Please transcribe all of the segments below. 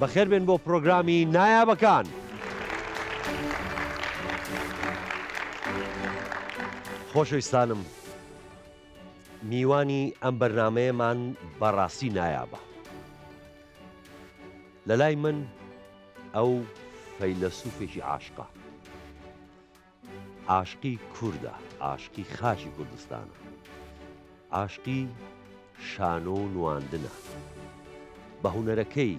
بەخێر بێن بۆ پرۆگرامی نایابەکان. خۆشەویستانم میوانی ئەم بەرنمەیەمان بەڕاستی نایابە. لە لای من ئەو فەیلسوفێکی عاشقا. عاشقی کووردە عاشقی خاشی کوردستانە. عاشقی شانۆ نواندنە بە هوەرەکەی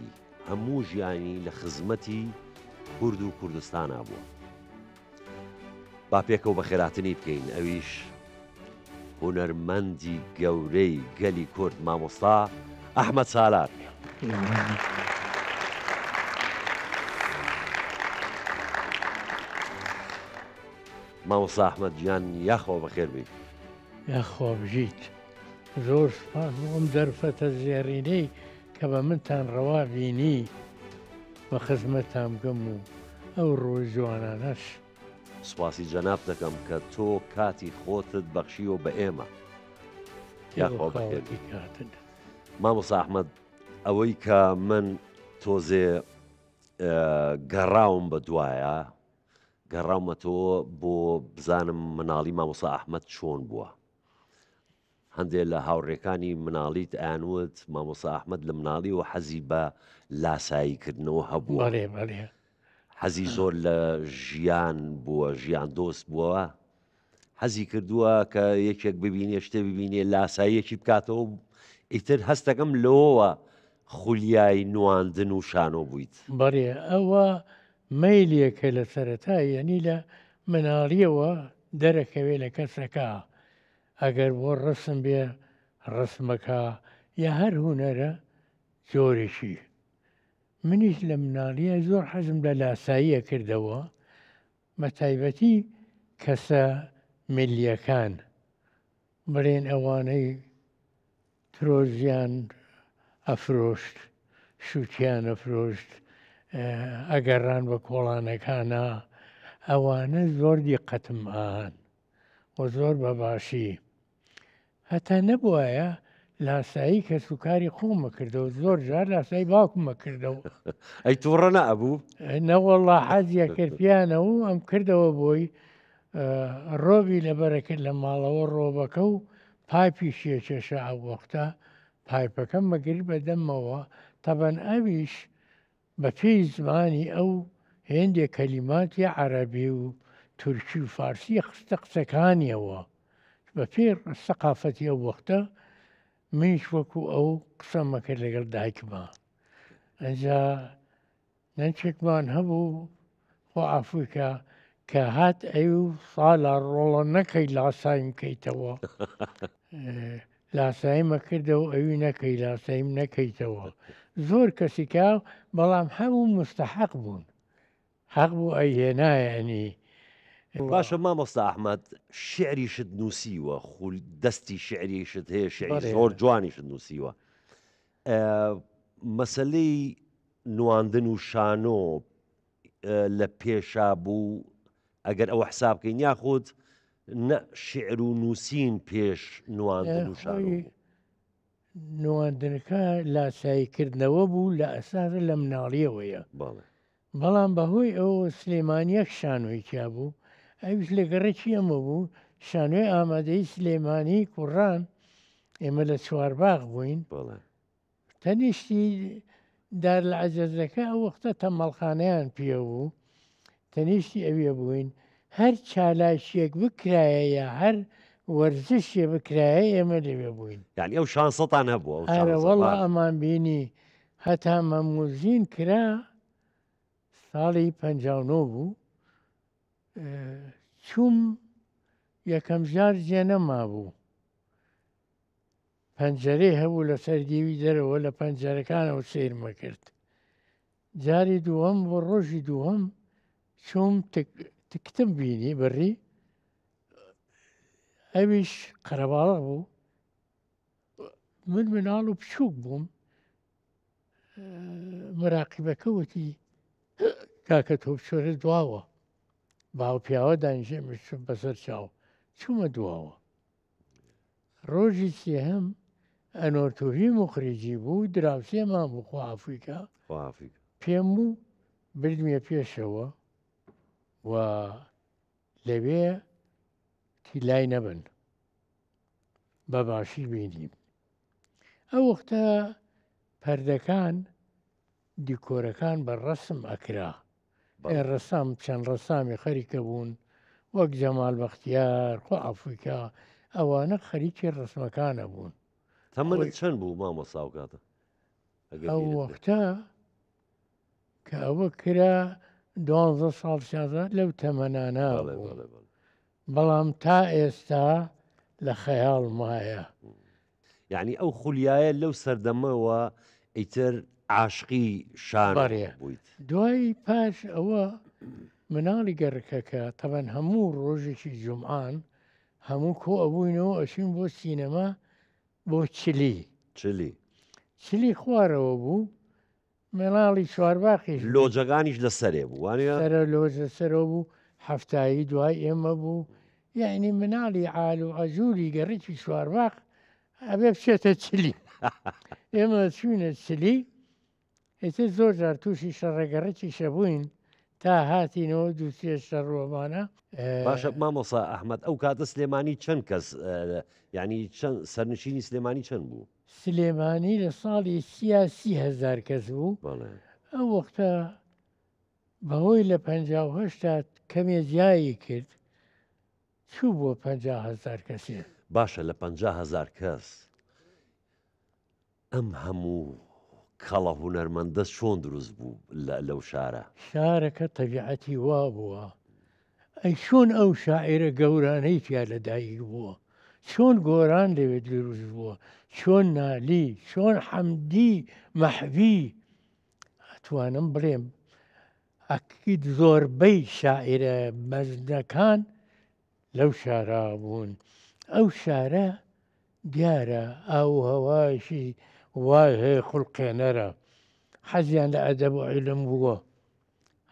هەموو ژیانی لە خزمەتی کورد و کوردستانە بووە با پێکەوە بە خێراتنی بکەین ئەویش هوەرمەندی گەورەی گەلی کورد مامۆستا ئەحمەد سالار مامۆسا ئەحمەد گیان یاخەوە بەخێربیت یاخۆ بژیت زۆر سپاس بۆم دەرفەتە زیێڕینەی کە بە منتان ڕەوا بینی بە خزمەتان گەم و ئەو ڕۆی جوانانەش سوپاسی جەناب دەکەم کە تۆ کاتی خۆتت بەخشیەوە بە ئێمە یاخۆ بەێتی کاتن مامۆسا ئەحمەد ئەوەی کە من تۆزێ گەڕاوم بە دوایە گەڕاومە تۆ بۆ بزانم مناڵی مامۆسا ئەحمەد چۆن بووە هەندێک لە هاوڕێکانی مناڵیت ئەنوت مامۆسا ئەحمد لە مناڵی و حەزی بە لاساییکردنەوە هەبوو حەزی زۆر لە ژیان بووە ژیان دۆست بووە حەزی کردووە کە یەکێک ببینێ شتە ببینێ لاساییەکی بکاتەوە ئیتر هەستەکەم لەوەوە خولیای نواندن و شانۆ بوویت بەڕێ ئەوە مەیلەکە لە سەرەتا یەنی لە مناڵیەوە دەرەکەوێ لە کەسەکە. ئەگەر بۆ ڕسم بێ ڕسمەکە یا هەر هوەرە جۆرێکی منیش لە مناڵیە زۆر حەزم لە لاساییە کردەوە بە تایبەتی کەسە ملیەکان بڵێن ئەوانەی ترۆزیان ئەفرۆشت شووتیان ئەفرۆشت ئەگەڕان بە کۆڵانەکانە ئەوانە زۆر دیقەتم ئاهان و زۆر بەباشی هەتا نەبووایە لاسایی کە سوکاری خۆمە کردەوە زۆر جار لاسایی باوکمە کردەوە ئەی تووڕە نەبوو نەوەڵا حەزیە کردپیانە و ئەم کردەوە بۆی ڕۆبی لەبەرەکرد لە ماڵەوە ڕۆبەکە و پاپی شێچەشە ئەوەختا پایپەکەم مەگر بەدەمەوە تەبەن ئەویش بە پێی زمانی ئەو هێندێک کەلیماتی عەرەبی و تورکی و فارسی خستە قسەکانیەوە. بفير الثقافة يو وقتا منش وكو أو قسمة كاللي قرد هكما أجا ننشك ما نهبو هو عفوكا كهات أيو صالة رولا نكي لا سايم كي توا لا سايم كدو أيو نكي لا سايم نكي توا زور كسيكا بلام حمو مستحق بون حق بو أي يعني باشە مامۆستا ئەحمد شعریشت نووسیوە خول دەستی شعریشت هەیە شعری زۆر جوانیشت نووسیوە مەسلەی نواندن و شانۆ لە پێشا بوو ئەگەر ئەوە حسابکەین یاخود شعر و نووسین پێش نواندن و شانۆ نواندنەکە لاساییکردنەوە بوو لە ئەساسە لە مناڵیەوەیە بەڵام بەهۆی ئەو سلێمانیەک شانۆیکیا بوو ئەوش لەگەڕی چیەمە بوو شانوێ ئامادەی سلێمانی کوڕان ئێمە لە چوارباغ بووین تەنیشتی دار لە عجەزەکە ئەو وەختە تەمەڵخانەیان پێ بوو تەنیشتی ئەوێ بووین هەر چالاشیەک بکرایە یا هەر وەرزشێ بکرایە ئێمە لەوێ بووین یعنی ئەو شانسەتان هەبوو ئەوەڵ ئەمان بینی هەتا مەموزین کرا ساڵی پ بوو چوم یەکەم ژار جێنەما بوو. پەنجەرەی هەبوو لە سەردیوی دەرەوە لە پەنجەرەکانەوە سیرمە کرد. جاری دووەم بۆ ڕۆژی دووەم چوم تکتم بینی بڕی ئەویش قەرەباڵە بوو من مناڵ و پچووک بووم مراقیبەکەوتی کاکە تۆ بچۆرە دواوە. باو پیاوە دانیژێ مشتم بەسەر چاو چوومە دواوە ڕۆژی سێهم ئەنۆرتۆری مخریجی بوو دراوسێمان بوو خوافیکا پێم و بردمێ پێشەوە و لەوێ تیلای نەبن بە باشی بینیم ئەو وەختە پەردەکان دیکۆرەکان بە ڕسم ئەکرا ڕسام چەند ڕسامی خەریکە بوون وەک جەمال بەختیار خۆ ئەفریکا ئەوانە خەریکی ڕسمەکانە بوون تەمە چەند بوو مامە ساوکاتە ئەو وەختە کە ئەوە کرا دوانزە ساڵ شازار لەو تەمەنانە بەڵام تا ئێستا لە خەیاڵ مایە یعنی ئەو خولیایە لەو سەردەمەوە ئیتر عاشقی شارێ بوویت دوای پاش ئەوە مناڵی گەڕکەکە تەبەن هەموو ڕۆژێکی جمعان هەموو کۆ ئەبووینەوە ئەشین بۆ سینەما بۆ چلی چلی چلی خوارەوە بوو مێناڵی چوارباقی لۆجەگانیش لە سەرێ بوو وانە لۆژە سەرۆ بوو هەفتایی دوای ئێمە بوو یعنی مناڵی عال و ئەزووری گەڕێکی چوارباق ئەبێ بچێتە چلی ئێمە چوینە چلی هێتە زۆر جار تووشی شەڕێگەڕێکی شەبووین تا هاتینەوە دووسێ شەڕۆمانە باشە مامۆسا ئەحمد ئەو کاتە سلێمانی چەند کەس ینی چەند سەرنشینی سلێمانی چەند بوو سلێمانی لە ساڵی سیاسی هزار کەس بوو ئەو وەختە بەهۆی لە پهشتا کەمێ جیایی کرد چوو بۆ پهزار کەسێ باشە لە پهزار کەس ئەم هەموو کەڵە هوەرمەندە چۆن دروست بوو لەو شارە شارەکە تەبیعەتی وا بووە ئەی چۆن ئەو شاعرە گەورانەی تیا لەدایک بووە چۆن گۆران لەوێت دروست بووە چۆن نالی چۆن حەمدی مەحوی ئەتوانم بڵێم ئەکید زۆربەی شاعرە مەزنەکان لەو شارا بوون ئەو شارە دیارە ئاو هەواشی وای هەیە خوڵقێنەرە حەزیان لە ئەدەب و عیلم بووە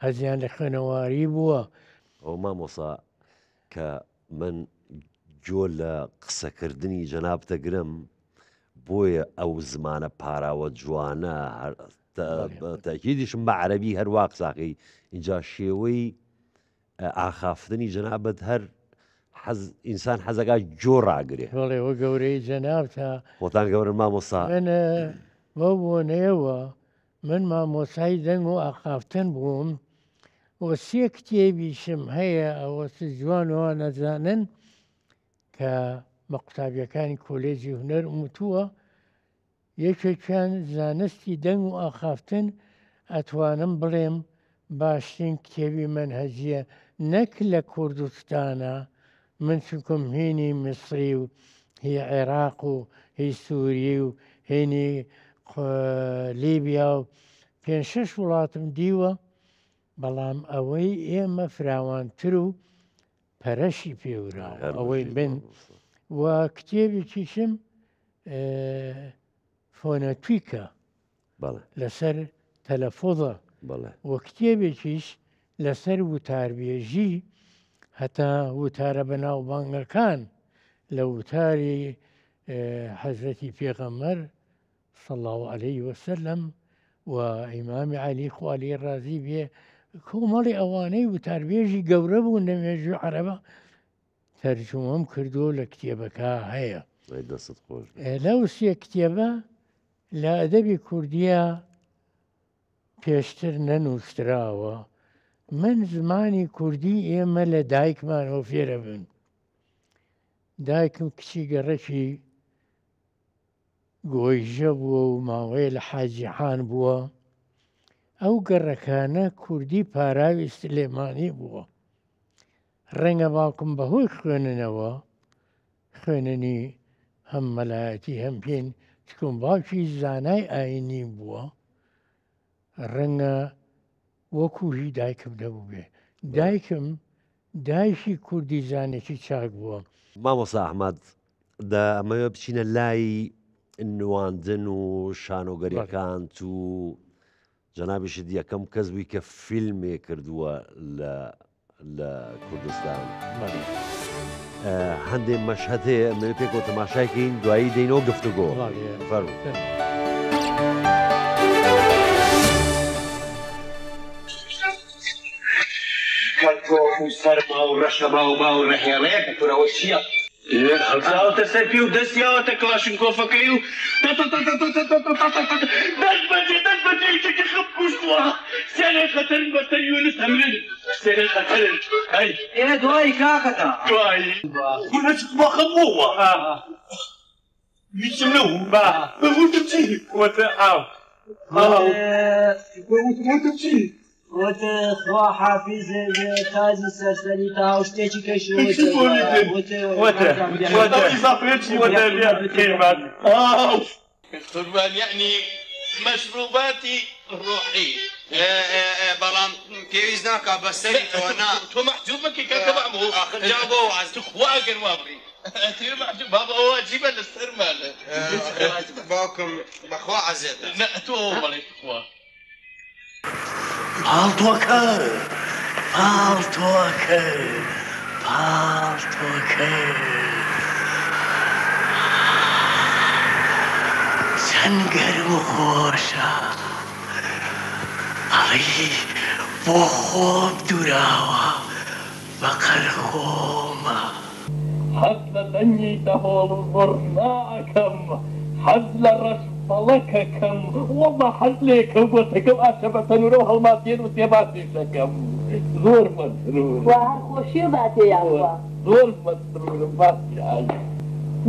هەزیان لە خوێنەواری بووە ئەو مامۆسا کە من جۆ لە قسەکردنی جەنابتە گرم بۆیە ئەو زمانە پاراوە جوانە تاکیدیشم بە عەربی هەروە قساقی اینجا شێوەی ئاخافتنی جەنابەت هەر ئینسان حەزەکە جۆ ڕاگرێ بەڵێ وە گەورەی جەناب تا خۆتان گەورن مامۆسا بە بۆنەوە من مامۆسای دەنگ و ئاقافتن بووم بۆ سێ کتێبیشم هەیە ئەوە س جوانەوە نەزانن کە بە قوتابیەکانی کۆلێژی هوەر وتووە یەکێکیان زانستی دەنگ و ئاخافتن ئەتوانم بڵێم باشترین کتێوی من هەجیە نەک لە کوردستانە من چکم هینی میسری و هی عێراق و هی سووری و هێنی لیبیا و پێ شش وڵاتم دیوە بەڵام ئەوەی ئێمە فراوانتر و پەرەشی پێورا ئەوەی بن و کتێبێکیشم فۆنەتویکە لەسەر تەلەفۆدە وە کتێبێکیش لەسەر وتاربێژی هەتا وتارە بەناو بانگەکان لە وتاری حەزرەتی پێغەمەر سەڵاو عليهەی وەسلم و ئیمامی علی خوالی ڕازی بێ کۆمەڵی ئەوانەی وتاربێژی گەورە بوون لە مێژوو عەرەبە تەرجمەم کردو لە کتێبەکە هەیە لەو سێ کتێبە لە ئەدەبی کوردیا پێشتر نەنووسراوە من زمانی کوردی ئێمە لە دایکمانەوە فێرە بن دایکم کچی گەڕەکی گۆیژە بووە و ماوەیە لە حاجیحان بووە ئەو گەڕەکانە کوردی پاراوی سلێمانی بووە ڕەنگە باوکم بەهۆی خوێننەوە خوێننی هەم مەلایەتی هەم پێین چکم باوکی زانای ئاینی بووە ڕەنگە وەکو هی دایکم دەبوو بێ دایکم دایشی کوردیزانێکی چاک بووە مامۆسا ئەحمد ئەمەوە بچینە لای نواندن و شانۆگەریەکان و جەنابیش دیەکەم کەس بووی کە فیلمێ کردووە لە کوردستان هەندێک مەشهەتێ پێک و تەماشایکەین دوایی دەینەوە گفتوگۆ فەرمو. puser malo vraša, malo, malo na heleta, tu na očija. Халцалата се пил, да сялата Калашенков е крил. Дърбаджи, дърбаджи, че ке хъпкушла. Сене хатърн, бата Юнис Амрин. Сене хатърн. Ай. Е, дуай каката. Дуай. Иначе това хъбува. Вичам Ба. Мутъпчи. Мутъпчи. Мутъпчи. Мутъпчи. وته حافظ تاج سرسری تا اشته چی کشی وته وته يعني مشروباتي روحي بلان كيف ناكا بس وانا تو محجوب كي كتب عمو جابو عز تخوا اجن وابري محجوب بابا هو جيب السر باكم بخوا عزيز لا تو مالك خوا paltoker, paltoker, paltoker. سنگر مخوشا علی بو خوب دوراوا بقر خوما حتى لن يتهول الظرناء كم حزل الرشوة بەڵەکەکەم وەڵە حەز لێکە بۆتەکەم ئاشە بە تەنورە هەڵماتێن و تێباتێشەکەم زۆر خۆشیە باتێیان زۆر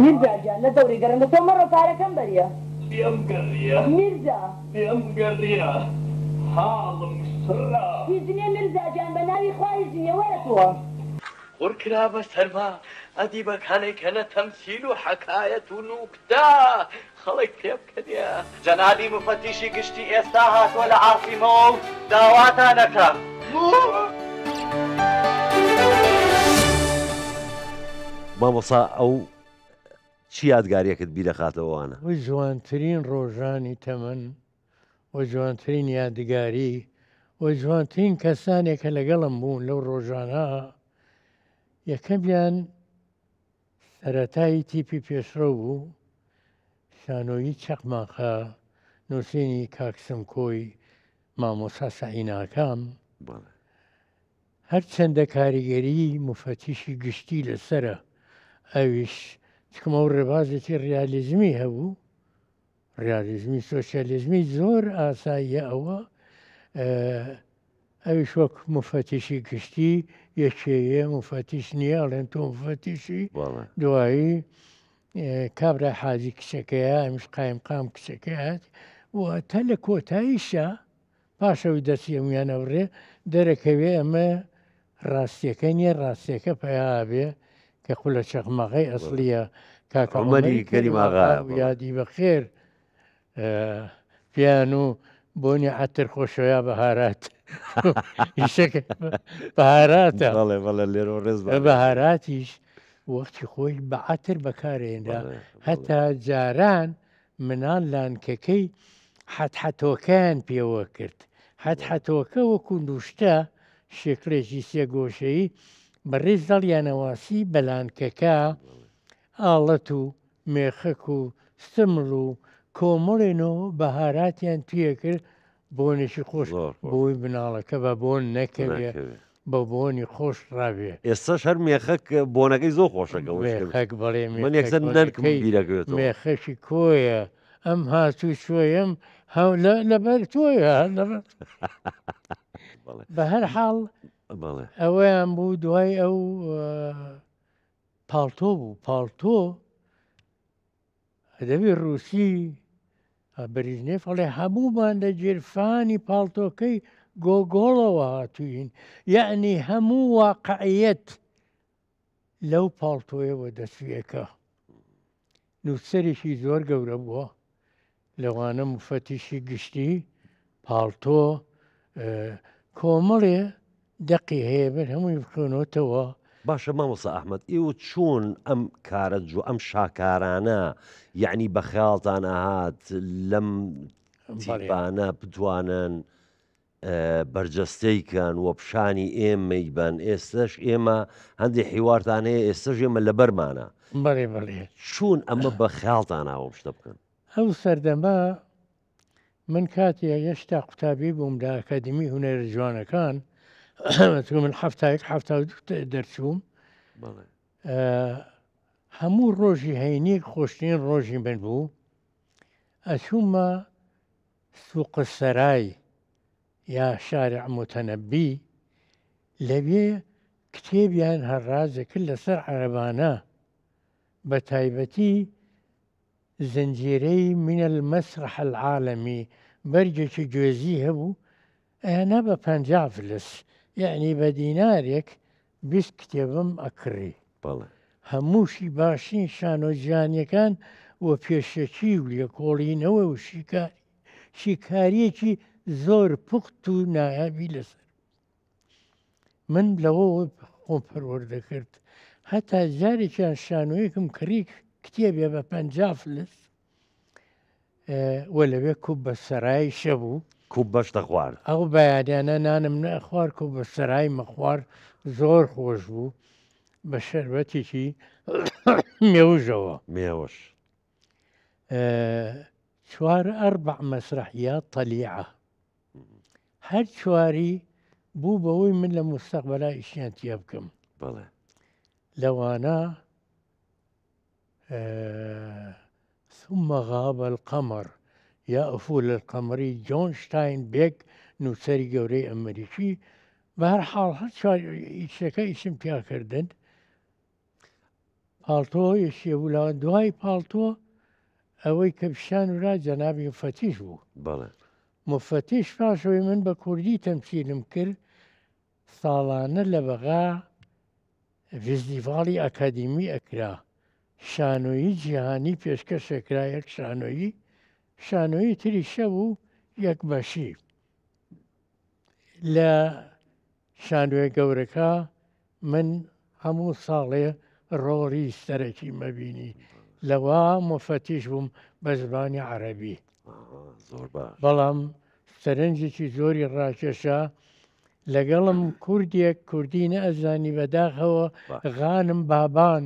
میرجاجان لە دەوری گەرم لە تۆ مەڕە پارەکەم بەریە لێم گەڕە میرجا لێم گەڕە حاڵم سرا هیچنێ مرزاجان بە ناوی خوای زیەوەرەوە خورکرا بە سەرما ئەدی بەکانێک کەنە تەمسیل و حەکایەت و نوکدا خەڵک پێ بکەنە جەنابی مفتیشی گشتی ئێستا هاتووە لە ئاسیمەوە و داواتانەکە مامەسا ئەو چی یادگاریەکەت بیرەخاتەوەوانە وی جوانترین ڕۆژانی تەمەەن وە جوانترین یادگاری وە جوانترین کەسانێکە لەگەڵم بوون لەو ڕۆژانە یەکەمیان سەتایی تیپی پێشرە بوو شانۆیی چەقماخە نووسینی کاکسم کۆی مامۆسا سەعیناکام هەر چەندە کاریگەری مفەتیشی گشتی لەسرە ئەویش چکمە و ڕێبازێکی ریالیزمی هەبوو ریالیزمی سۆسیالیزمی زۆر ئاساییە ئەوە ئەوش وەک مفەتیشی گشتی یەکێیە مفەتیش نییە ئەڵێن تۆ مفەتیشی دوایی کابرا حازی کچەکەیە ئەمش قایمقام کچەکەات و تا لە کۆتاییشە پاشەوی دەستی ئەمیانەوڕێ دەرەکەوێ ئەمە ڕاستیەکە نیە ڕاستیەکە پیاابێ کە خو لە چەخمەغی ئەسلیە کاکەمەری کەریماغا یادی بە خێر پیان و بۆنی عتر خۆشەیە بەهارات بەهاراتە بەڵێ بەڵە لێرۆ ڕێز بەهاراتیش وەختی خۆی بە عتر بەکارێندا هەتا جاران منال لانکەکەی حەتحەتۆکان پێوە کرد حەتحەتۆکە وەکو دووشتە شکلێکی سێگۆشەی بەڕێز دەڵیانەواسی بەلانکەکە ئاڵەت و مێخەک و سمر و کۆمەڵێنەوە بەهاراتیان تویە کرد بۆنێکی خۆش بۆی بناڵەکە بە بۆن نەکەوێت. بە بۆنی خۆش ڕاوێ ئێستاش هەر مێخەک بۆنەکەی زۆ خۆشەکەک بڵێ من یەکسەر نەرکەیرەکەوێت مێخەشی کۆیە ئەم هاتوو شوێم هەو لەبەر تۆیە بە هەر حاڵ ئەوەیان بوو دوای ئەو پالتۆ بوو پالتۆ دەبی رووسی بریژنێ فڵێ هەموومان لە جێرفانی پالتۆکەی گۆگۆڵەوە هاتوین یعنی هەموو واقعەت لەو پاڵتۆیەوە دەسویەکە نووسەرێکی زۆر گەورە بووە لەوانە مفەتیشی گشتی پاڵتۆ کۆمەڵێ دەقی هەیە بێت هەمووی بکەونەوەتەوە باشە مامۆسا ئەحمد ئێوە چۆن ئەم کارە جو ئەم شاکارانە یعنی بە خیاڵتان ئاهات لەم تیبانە بتوانن. بەرجەستەیکەن وە پیشانی ئێمەی بن ئێستش ئێمە هەندێک هیوارتان هەیە ئێستش ئێمە لە بەرمانە چون ئەمە بە خیاڵتان ئاوە شتە بکەن هەو سەردەما من کاتێ هێشتا قوتابی بووم لە ئەکادمی هوەر جوانەکان تو من هەفتایك هەفتا دەرچووم هەموو ڕۆژی هەینی خۆشتین ڕۆژی من بوو ئەچوومە سووقە سەرایی یا شارع متەنەبی لەوێ کتێبیان هەرڕازێکرد لەسەر عەربانە بە تایبەتی زنجیرەی منە مەسرح العاالەمی بەرجێکی گوێزی هەبوو ئەنا بە پنجافلس یعنی بە دینارێک بیست کتێبم ئەکڕی هەمووشی باشین شانۆجیانیەکان وە پێشەکی و لە کۆڵینەوە و شیکارێکی زۆر پوخت و نایابی لەسەر من لەوە خۆم پەروەەردە کرد هەتا جارێکیان شانۆیەکم کڕی کتێبێ بە پنج فلس وە لەوێ کوب بە سەرایی شەبوو کوب بەشتە خوار ئەو بەیادیانە نانم نەخوار کوب بە سەرای مەخوار زۆر خۆش بوو بە شەربەتێکی مێوژەوە مێوەش چوار ئەربع مەسرحیا تەلیعە هەر چواری بوو بەوەی من لە مستەقبەلا ئیشیان تیا بکەم بڵێ لەوانە ثمەغاب القەمەر یا ئەفول لە قەمەری جۆنشتاین بێک نووسری گەورەی ئەمریکی بە هەر حاڵ هەر ئیچەکە ئیسم پیاکردن پاڵتۆ یشیێبوولاوە دوای پاڵتۆ ئەوەی کە پیشان ورا جەنابی فەتیش بوو بەڵێت مفتیش پاشەوەی من بە کوردی تەمسیلم کرد ساڵانە لە بەغا فیزیڤاڵی ئەکادیمی ئەکرا شانۆیی جیهانی پێشکەشێکرا یەک شانۆیی شانۆیی تری شە بوو یەک بەشی لە شانوێ گەورەکە من هەموو ساڵێ ڕۆری سەرەکی مەبینی لەوە مفەتیش بووم بە زبانی عەربی بەڵام سەرنجێکی زۆری ڕاکێشە لەگەڵم کوردیەک کوردی نەئەزانی بەداخەوە غانم بابان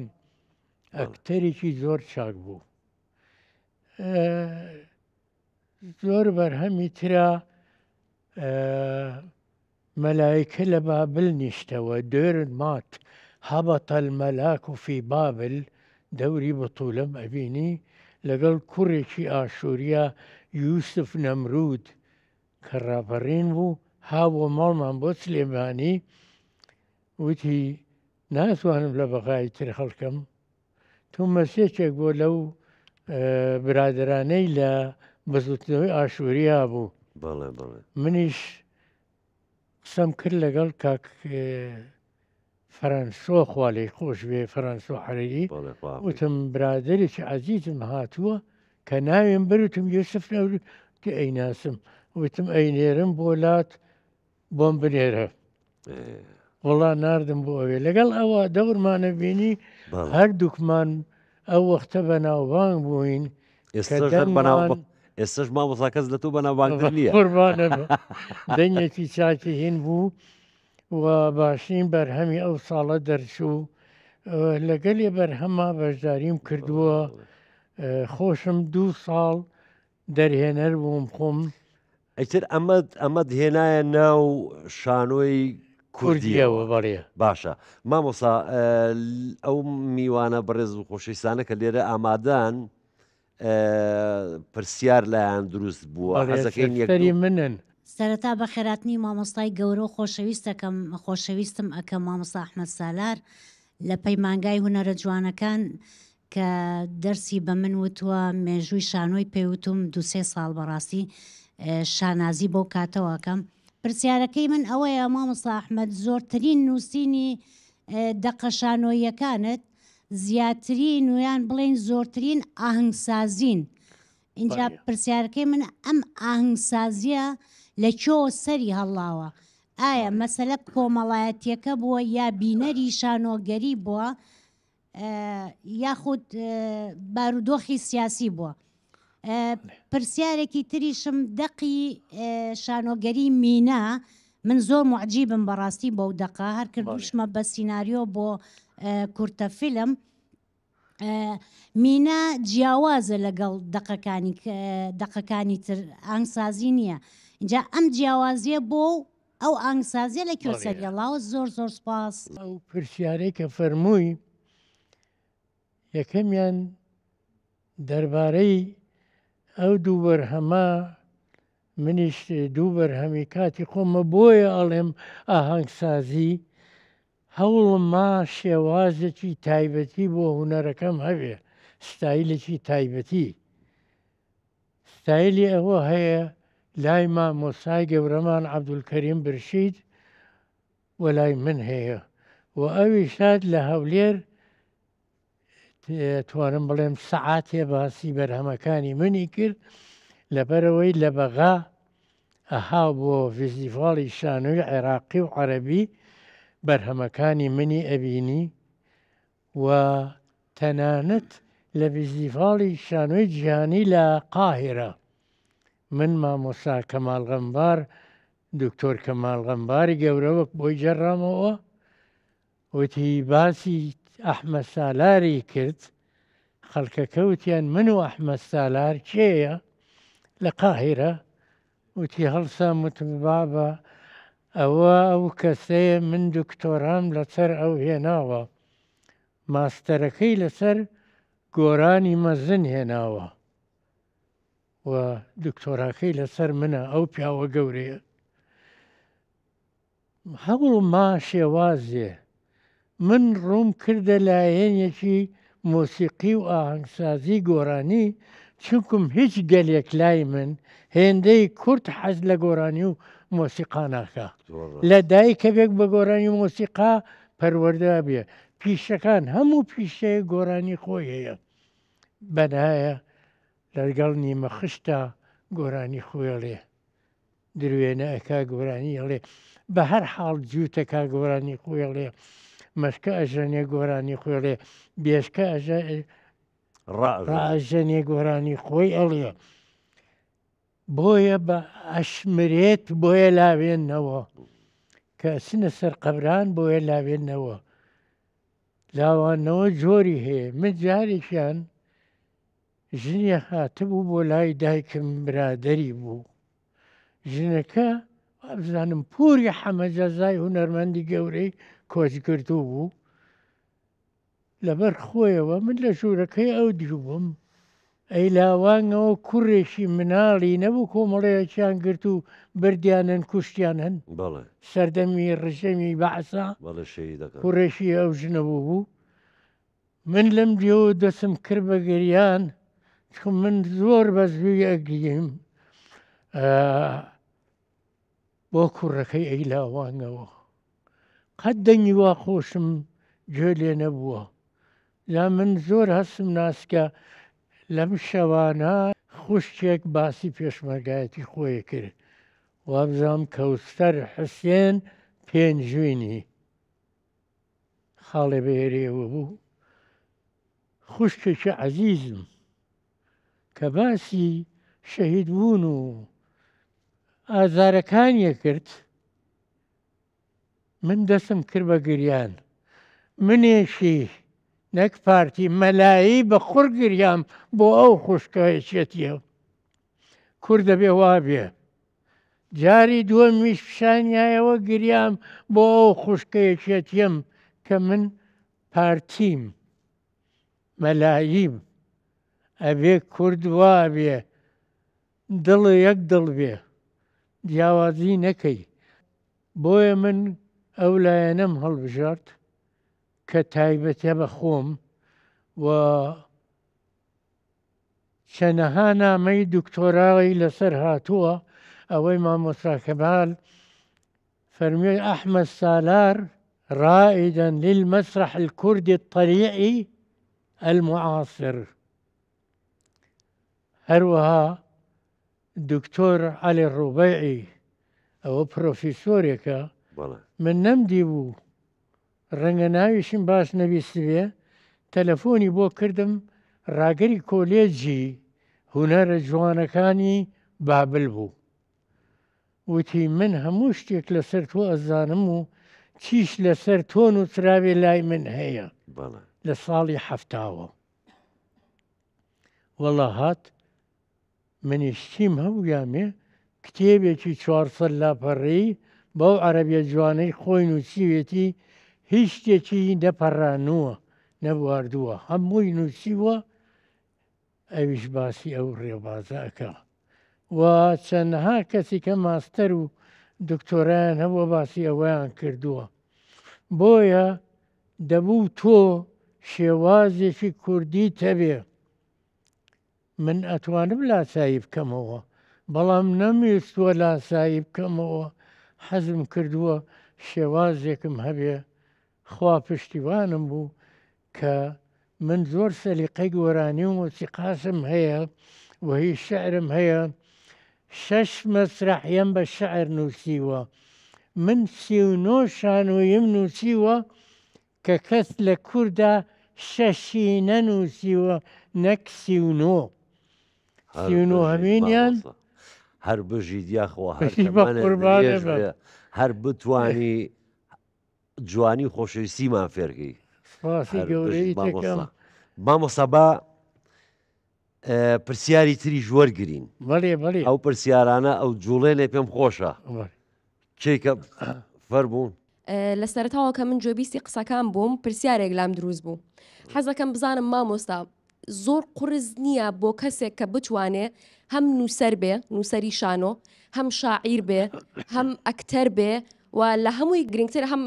ئەکتەرێکی زۆر چاک بوو. زۆر بەرهەمی ترا مەلایکە لە بابل نیشتەوە دوێرن مات هەبەتەل مەلاک و فی بابل دەوری بەتولەم ئەبینی لەگەڵ کوڕێکی ئاشووریا یوسف نەمرود کە ڕاپەڕین بوو هابووە ماڵمان بۆ سلێمانی وتی ناتوانم لە بەغای تر خەڵکەم تو مەسێکێک بۆ لەو برادرانەی لە بزوتنەوەی ئاشوریا بوو منیش قسەم کرد لەگەڵ کاک فەرەنسۆ خوالی خۆش بێ فەرەنسۆ حەرری وتم برادێکی عزیزم هاتووە کە ناوێن بروتم یوسف نەور کە ئەیناسم وتم ئەینێرم بۆ لات بۆم بنێرە وڵا نردم بۆ ئەوێ لەگەڵ ئەوە دەورمانە بینی هەردووکمان ئەو وەختە بە ناوبانگ بووین ئێستش مامۆسا کەس لە تۆ بە ناوبانگڕبانە دەنیەتی چاکی هین بوو و باشین بەرهەمی ئەو ساڵە دەرچوو لەگەلێ بەرهەما بەشداریم کردووە خۆشم دوو ساڵ دەرهێنەر بووم خۆم ئەیتر ئەمە ئەمە هێنایە ناو شانۆی کوردیەوە بەڕێ باشە مامۆسا ئەو میوانە بەڕێز و خۆشەویستانە کە لێرە ئامادان پرسیار لایەن دروست بووە ئەزەکەی منن. سەرەتا بە خێراتنی مامۆستای گەورە و خۆشەویستەکەم خۆشەویستم ئەکە مامۆسا ئەحمەد سالار لە پەیمانگای هوەرە جوانەکان کە دەرسی بە من وتوە مێژووی شانۆی پێوتم دوسێ ساڵ بەڕاستی شانازی بۆ کاتەوەکەم پرسیارەکەی من ئەوەیە مامەساحمەد زۆرترین نووسینی دەقەشانۆیەکانت زیاتری نویان بڵین زۆرترین ئاهنگسازین اینجا پرسیارەکەی من ئەم ئاهنگسازیە لە چۆ سەری هەڵاوە ئایا مەسەلە کۆمەڵایەتیەکە بووە یا بینەری شانۆگەری بووە یاخود بارودۆخی سیاسی بووە پرسیارێکی تریشم دقی شانۆگەری مینا من زۆر معجیبم بەڕاستی بەو دقا هەر کردوشمە بە سینناریۆ بۆ کورتە فیلم مینا جیاوازە لەگەڵ دقەکانی تر ئانگسازی نییە اینجا ئەم جیاوازیە بۆ ئەو ئانگسازیە لە کوێسەریەڵاوە زۆر زۆر سپاس ئەو پرسیارەی کە فەرمووی یەکەمیان دەربارەی ئەو دوو بەرهەمە منیش دوو بەرهەمی کاتی خۆمە بۆیە ئەڵێم ئاهەنگسازی هەوڵم ما شێوازێکی تایبەتی بۆ هوەرەکەم هەبێ ستایلێکی تایبەتی ستایلی ئەوە هەیە لای مامۆسای گەورەمان عەبدولکەریم برشید وەلای من هەیە و ئەوی شاد لە هەولێر توانم بڵێم سەعاتێ باسی بەرهەمەکانی منی کرد لەبەرەوەی لە بەغا ئەها بۆ فیزیڤاڵی شانوی عێراقی و عەربی بەرهەمەکانی منی ئەبینی و تەنانەت لە ویزیڤاڵی شانوی جیهانی لە قاهرە من مامۆسا کەمالغەمبار دکتۆر کەمالغەمباری گەورەوەک بۆی جەڕامەوە وتی باسی ئەحمە سالاری کرد خەڵکەکەوتیان من و ئەحمە سالار کێیە لە قاهرە وتی هەڵسا متم بابە ئەوە ئەو کەسەیە من دکتۆرام لەسەر ئەو هێناوە ماستەرەکەی لەسەر گۆرانی مەزن هێناوە و دکتۆراکەی لەسەر منە ئەو پیاوە گەورەیە هەوڵ ما شێوازێ من ڕوم کردە لایەنێکی مۆسیقی و ئاهنگسازی گۆرانی چونکم هیچ گەلێک لای من هێندەی کورت حەز لە گۆرانی و مۆسیقاناکە لە دایکە بێک بە گۆرانی مۆسیقا پەروەردا بێ پیشەکان هەموو پیشەیە گۆرانی خۆی هەیە بەدایە لەگەڵ نیمە خشتا گۆرانی خۆڵێ درێنە ئەک گۆرانی هەڵێ بە هەر حاڵ جووتەکە گۆرانی خۆڵێ مەشکە ئەژەنێ گۆرانی خۆێ بێشکە ڕژەنێ گۆرانی خۆی ئەڵێ بۆیە بە ئەشمرێت بۆیە لاوێنەوە کە سنە سەر قەبران بۆیە لاوێنەوە لاوانەوە جۆری هەیە من جارێکیان ژنیە هاتبوو بۆ لای دایکم برادری بوو ژنەکە بزانم پوری حەمەجەزای هوەرمەندی گەورەی کۆچگردو بوو لەبەر خۆیەوە من لە ژوورەکەی ئەو دیوبم ئەی لاوانەوە کوڕێکی مناڵی نەبوو کۆمەڵەیەکیان گرت و بردیانن کوشتیان هەن سەردەمی ڕژەمی بەعسا کوڕێکی ئەو ژنەبوو بوو من لەم دیەوە دەسم کرد بە گریان چون من زۆر بەزوی ئەگریم بۆ کوڕەکەی ئەی لاوانەوە قەت دەنگی وا خۆشم گوێ لێ نەبووە لا من زۆر هەستم ناسکە لەم شەوانە خوشتێک باسی پێشمەرگایەتی خۆی کرد وابزام کەوتەر حسێن پێنجوینی خاڵێ بێرێوە بوو خوشتێکی عزیزم کە باسی شەهید بوون و ئازارەکانیە کرد من دەسم کرد بە گریان منێشی نەک پارتی مەلایی بە خوڕ گریام بۆ ئەو خوشکەیەچێتیە کوور دەبێ وابێ جاری دووە میش پیشانیایەوە گریام بۆ ئەو خوشکەیەچێتیم کە من پارتیم مەلاییم ئەبێ کورد وابێ دڵ یەک دڵ بێ جیاوازی نەکەی بۆیە من أو لا ينام هالبجارت كتايبة بخوم و چەنەها نامەی دکتۆراغی لەسەر هاتووە ئەوەی كبال فرمي أحمد سالار رائدا للمسرح الكردي الطليعي المعاصر هەروەها علي الربيعي أو ئەوە پرۆفیسۆرێکە من نەمدی بوو ڕەنگە ناویشم باش نەبیستێ تەلەفۆنی بۆ کردم ڕاگەری کۆلێجی هوەرە جوانەکانی بابل بوو وتی من هەموو شتێک لەسەر تۆ ئەزانم و چیش لەسەر تۆن و تراوێ لای من هەیە لە ساڵی حفتاوە وەڵا هات منیشتیم هەوو یامێ کتێبێکی 400 لاپەڕی بەو عەربیە جوانەی خۆی نووسیوێتی هیچ شتێکی نەپەڕانووە نەبواردووە هەمووی نووسیوە ئەویش باسی ئەو ڕێبازەکە و چەندها کەسی کە ماستەر و دکتۆرایان هەبووە باسی ئەوەیان کردووە بۆیە دەبوو تۆ شێوازێکی کوردی تەبێ من ئەتوانم لاسایی بکەمەوە بەڵام نەمویستوە لاسایی بکەمەوە حەزم کردووە شێوازێکم هەبێ خوا پشتیوانم بوو کە من زۆر سەلیقی گۆرانی و مۆسیقاسم هەیە وهی شعرم هەیە شەش مەسرحیم بە شعر نووسیوە من سیونۆ شانویم نووسیوە کە کەس لە کووردا شەشی نەنووسیوە نەک سیونۆ سیونۆ هەمینیان؟ هەر بژی دیاخەوە هەر بتانی جوانی خۆشەویستیمان فێرگی مامۆسەبا پرسیاری تری ژوەرگرین ئەو پرسیارانە ئەو جوڵێ لێ پێم خۆشە چێکە فەر بوون لە سەرتاوە کە من جێبیستی قسەکان بووم پرسیارێک لام دروست بوو حەزەکەم بزانم مامۆستا زۆر قرز نییە بۆ کەسێک کە بتوانێت هەم نووسەر بێ نووسری شانۆ هەم شاعیر بێ هەم ئەکتەر بێ و لە هەمووی گرنگتر هەم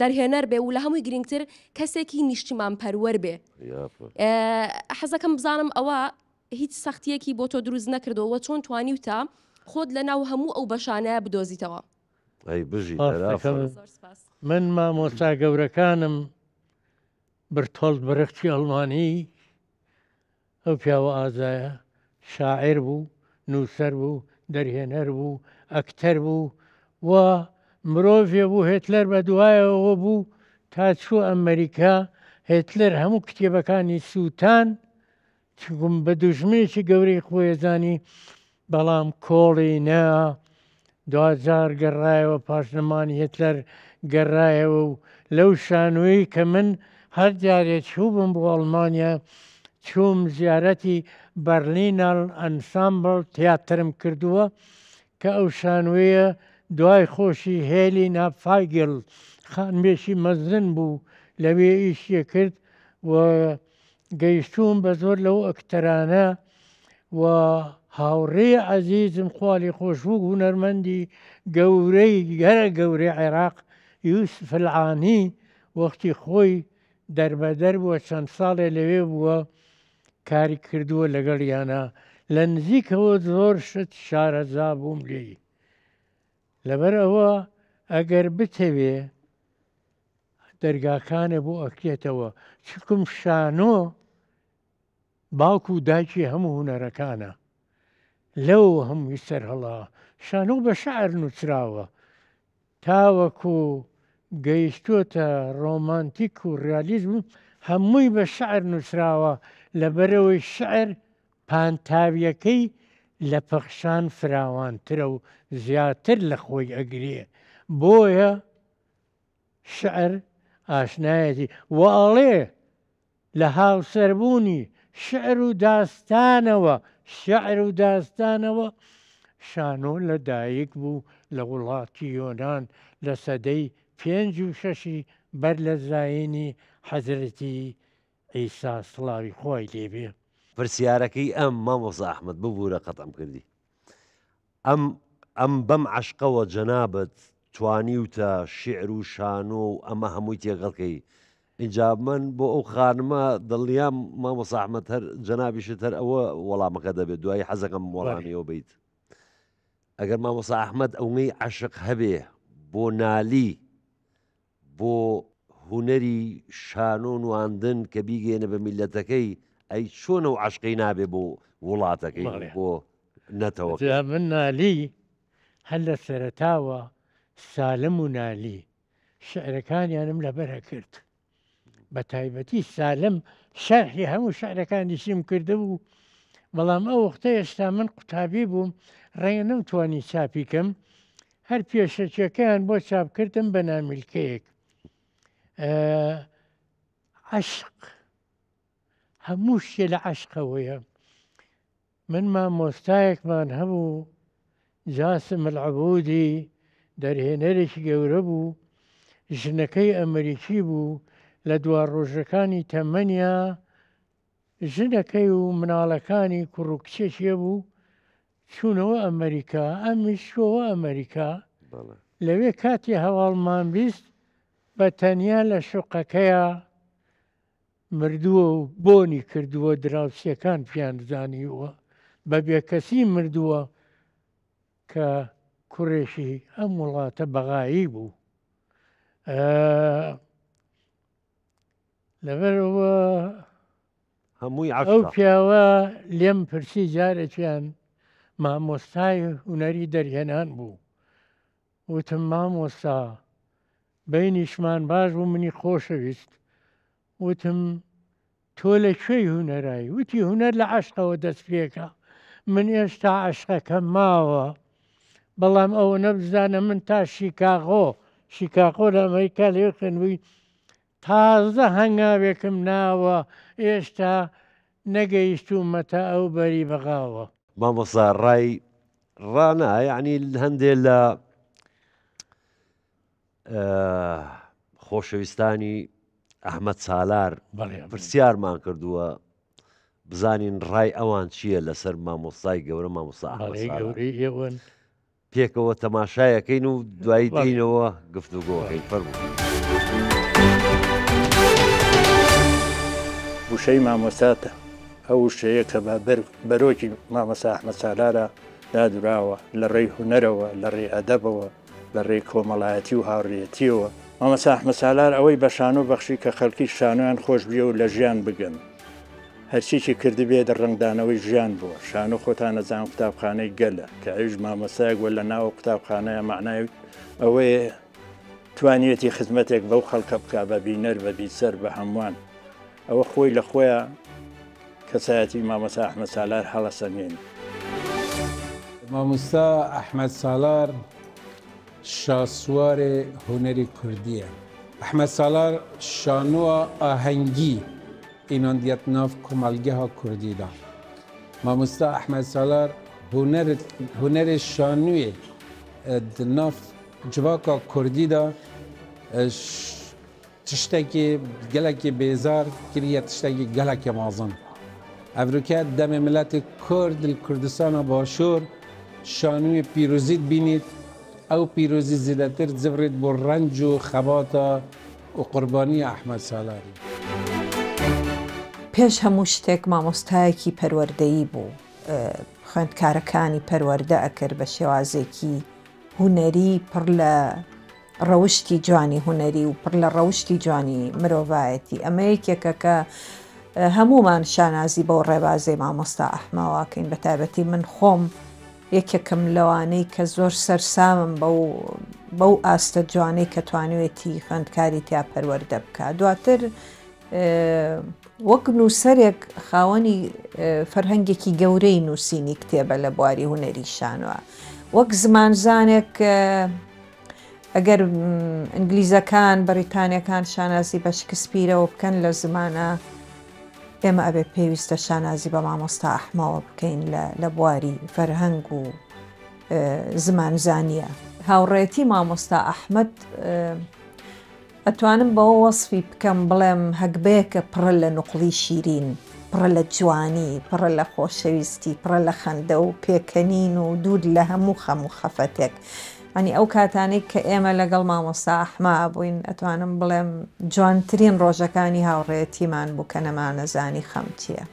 دەرهێنەر بێ و لە هەمووی گرنگتر کەسێکی نیشتیمان پەروەەر بێ حەزەکەم بزانم ئەوە هیچ سەختیەکی بۆ تۆ دروست نەکردەوە چۆن توانی و تا خۆت لە ناو هەموو ئەو بەشانەیە بدۆزیتەوە من مامۆستا گەورەکانم برتۆڵ بەرەختی ئەڵمانی ئەو پیاوە ئازایە شاعر بوو نووسەر بوو دەرهێنەر بوو ئەکتەر بوو و مرۆڤێ بوو هێتلەر بە دوایەوە بوو تا چوو ئەمریکا هێتلەر هەموو کتێبەکانی سووتان چگوم بە دوژمێکی گەورەی خۆێزانی بەڵام کۆڵی نە دوجار گەڕایەوە پاشنەمانی هێتلەر گەڕایەوە و لەو شانوەی کە من هەر جارێک چوو بم بۆ ئەڵمانیا چووم زیارەتی بەرلینال ئەنسامبل تیاترم کردووە کە ئەو شانوەیە دوای خۆشی هێلی نافاگل خانبێشی مەزن بوو لەوێ ئیشیە کرد و گەیشتوم بە زۆر لەو ئەکتەرانە و هاوڕێ عزیزم خوالی خۆشبوو هوەرمەندی گەورەی گەرە گەورەی عێراق یوسف العانی وەختی خۆی دەربەدەر بووە چەند ساڵێ لەوێ بووە کاری کردووە لەگەڵ یانە لە نزیکەوە زۆر شت شارەزا بووم لێی لەبەر ئەوە ئەگەر بتەوێ دەرگاکانە بۆ ئەکرێتەوە چکم شانۆ باوکو و داکی هەموو هوەرەکانە لەو هەمووی سەر هەڵا شانۆ بە شعر نووسراوە تاوەکو گەیشتوتە ڕۆمانتیک و ڕالیزم هەمووی بە شعر نووسراوە لەبەرەوەی شعر پانتاویەکەی لە پەخشان فراوانترە و زیاتر لە خۆی ئەگرێ بۆیە شعر ئاشنایەتی وەڵێ لە هاوسەربوونی شعر و داستانەوە شعر و داستانەوە شانۆ لەدایک بوو لە وڵاتی یۆناان لە سەدەی پێنج و شەشی بەر لە زایانی حەزرەتی ئیسا سڵاوی خۆی لێبێ پرسیارەکەی ئەم مامۆز ئەحمد ببوورە قەتم کردی ئەم ئەم بەم عشقەوە جەنابەت توانی وتە شعر و شانۆ و ئەمە هەمووی تێغەڵکەی اینجا من بۆ ئەو خانمە دڵیام مامۆس ئەحمد هەر جەنابیشت هەر ئەوە وەڵامەکە دەبێت دوای حەزەکەم وەڵامیەوە بیت ئەگەر مامۆس ئەحمد ئەوەی عاشق هەبێ بۆ نالی بۆ هوەری شانۆن واندن کە بیگێنە بە میلەتەکەی ئەی چۆنە و عشقی نابێ بۆ وڵاتەکەی بۆ نەتەوە من نالی هەل لە سەرتاوە سالم و نالی شعرەکانیانم لەبەرە کرد بە تایبەتی سالم شەرحی هەموو شعرەکانیشیم کرده بوو بەڵام ئەو وەختە ئێستا من قوتابی بووم ڕێگە نەمتوانی چاپیکەم هەر پێشەچەکەیان بۆ چاپکردم بە نامیلکەیەک عشق هەموو شتێ لە عشقەوەیە من مامۆستایەکمان هەموو جاسم العبودی دەرهێنەرێکی گەورە بوو ژنەکەی ئەمریکی بوو لە دوار ڕۆژەکانی تەمەنیا ژنەکەی و مناڵەکانی کوڕکچێکە بوو چوونەوە ئەمریکا ئەمیشەوە ئەمریکا لەوێ کاتی هەواڵمان بیست بە تەنیا لە شوقەکەیە مردووە و بۆنی کردووە دراوسیەکان پیاندزانیوە بە بێکەسی مردووە کە کوڕێشی ئەم وڵاتە بەغایی بوو لەبەرەوە هەمووی ئەو پیاوە لێم پرسی جارێکیان مامۆستای هوەری دەرهێنان بوو وتم مامۆستا بینیشمان باش بوو منی خۆشەویست وتم تۆ لەکوێی هوەرایی وتی هوەر لە عشقەوە دەست پێکە من ئێستا عشقەکە ماوە بەڵام ئەوە نەبزانە من تا شیکاغۆ شیکاغۆ لە ئەمریکا لێ خوێنووی تازە هەنگاوێکم ناوە ئێستا نەگەیشتومەتە ئەو بەری بەغاوە مامۆسا ڕای ڕانە یعنی هەندێک لە خۆشەویستانی ئەحمەد سالار پرسیارمان کردووە بزانین ڕای ئەوان چییە لەسەر مامۆستای گەورە مامۆستا پێکەوە تەماشایەکەین و دوایی دینەوە گفتوگۆەکەین فەرمو. وشەی مامۆساتە ئەو شەیە کە بەرۆکی مامەسا ئەحمە سالارە دادراوە لە ڕێی هوەرەوە لە ڕێ ئەدەبەوە لە ڕێ کۆمەڵایەتی و هاوڕێتیەوە ئەمە ساحمەسالار ئەوەی بەشان و بەخشی کە خەڵکی شانویان خۆش بیە و لە ژیان بگەن هەرچیکی کردی بێت ڕنگدانەوەی ژیان بووە شان و خۆتانەزان قوتابخانەی گەلە کە ئەوش مامەسایەک وە لە ناو قوتابخانەیە معنای ئەوەیە توانیەتی خزمەتێک بەو خەڵکە بکە بە بینەر بە بیسەر بە هەمووان ئەوە خۆی لە خۆیان کەسایەتی مامەسا ئەحمە سالار هەڵەسەمێن. مامۆستا ئەحمەد سالار شاسوار هنری کردیه احمد سالار شانو آهنگی اینان دیت ناف کمالگه ها کردی ما مستا احمد سالار هنر, هنر شانوی ناف جواکا کردی دا تشتکی گلکی بیزار کریه تشتکی گلکی مازن افروکه دم ملت کرد کردستان باشور شانوی پیروزید بینید ئەو پیرۆزی زیدەتر جبرێت بۆ ڕنج و خەباتە و قوربانی ئەحمد سالاری. پێش هەموو شتێک مامۆستایەکی پەروەردەیی بوو خوێندکارەکانی پەروەەردە ئەکرد بە شێوازێکی هوەری پڕ لە ڕەوشی جوانی هوەری و پڕ لە ڕەوشی جوانی مرۆڤایەتی ئەمە یەکێکە کە هەمومان شانازی بەو ڕێبازەی مامۆستا ئەحماواکەین بە تایبەتی من خۆم یەکێکم لەوانەی کە زۆر سەرسامم بەو ئاستە جوانەی کە توانوێتی خوندکاری تیا پەروەەردە بکە دواتر وەک نووسەرێک خاوەنی فەرهەنگێکی گەورەی نووسینی کتێبە لە بواری هوەری شانوە وەک زمانزانێک ئەگەر ئەنگلیزەکان بەریتانیەکان شانازی بەشکسپیرەوە بکەن لە زمانە ئێمە ئەبێ پێویستە شانازی بە مامۆستا ئەحماوە بکەین لە بواری فەرهەنگ و زمانزانیە هاوڕێتی مامۆستا ئەحمد ئەتوانم بەوە وەصفی بکەم بڵێم هەگبەیەکە پڕە لە نقلی شیرین پڕە لە جوانی پڕە لە خۆشەویستی پڕە لە خەندە و پێکەنین و دوود لە هەموو خەم و خەفەتێک. ئەنی ئەو کاتانێک کە ئێمە لەگەڵ مامۆسا ئەحما بووین ئەتوانم بڵێم جوانترین ڕۆژەکانی هاوڕێتیمان بوو کە نەمانەزانی خەمچیە.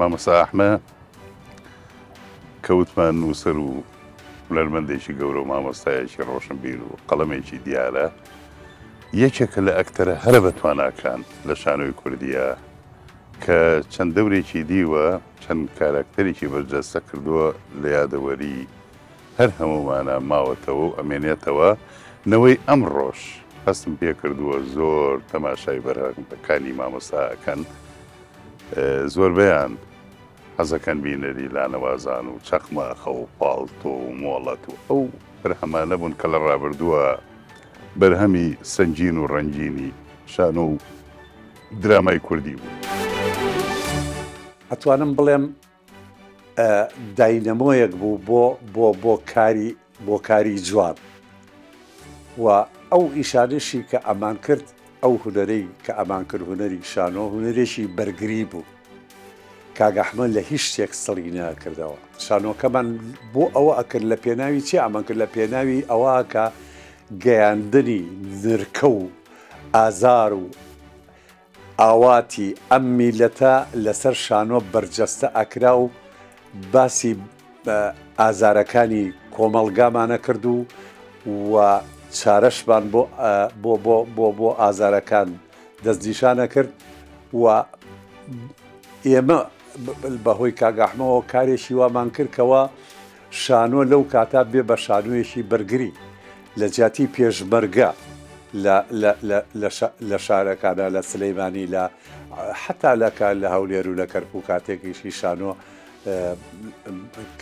مامۆسا ئەحمە کەوتمان نووسەر و هونەرمەندێکی گەورە و مامۆستایەکی ڕۆشن بیر و قەڵەمێکی دیارە یەکێکە لە ئەکتەرە هەرە بەتواناکان لە شانۆی کوردیە کە چەند دەورێکی دیوە چەند کارکتەرێکی بەرجەستە کردووە لە یادەوەری هەر هەمومانە ماوەتەوە و ئەمێنێتەوە نەوەی ئەم ڕۆژ هەستم پێ کردووە زۆر تەماشای بەرەکانی مامۆساەکەن زۆربیان حەزەکەن بینەری لانەوازان و چەقمەخە و پاڵتۆ و مۆڵەت و ئەو بەرهەمانە بوون کە لە ڕابردووە بەرهەمی سنجین و ڕەنجینی شان و درامای کوردی بوو. ئەتوانم بڵێم داینەمۆیەک بوو بۆ بۆ بۆ کاری بۆ کاری جوان و ئەو ئیشانشی کە ئەمان کرد ئەو هوەرەی کە ئەمان کرد هوەری شانۆ هوەرێکی بەرگری بوو کاگەحمە لە هیچ شتێک سڵی نەکردەوە شانۆکەمان بۆ ئەوە ئەکرد لە پێناوی چی ئەمان کرد لە پێناوی ئەوەکە گەیاندنی نرکە و ئازار و ئاواتی ئەم میلەتە لەسەر شانۆ بەرجەستە ئەکرا و باسی ئازارەکانی کۆمەلگامانە کرد و و چارەشمان بۆ بۆ بۆ ئازارەکان دەستدیشانە کرد و ئێمە بەهۆی کاگەحمەوە کارێکی وامان کردکەوە شانۆ لەو کاتا بێ بە شانوێکی بەرگری لە جیاتی پێشمەرگە لە شارەکانە لە سلەیمانی لە حتا لەکە لە هەولێر و لە کەرپ و کاتێکیشی شانۆ